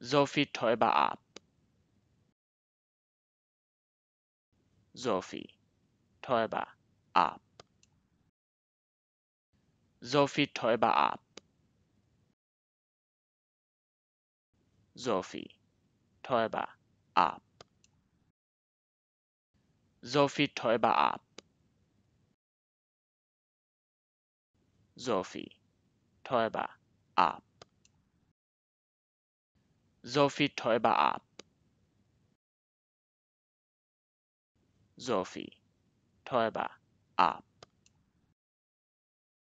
Sophie Täuber ab. Sophie Täuber ab. Sophie Täuber ab. Sophie Täuber ab. Sophie Täuber ab. Sophie Täuber ab. Sophie Täuber ab. Sophie Täuber ab.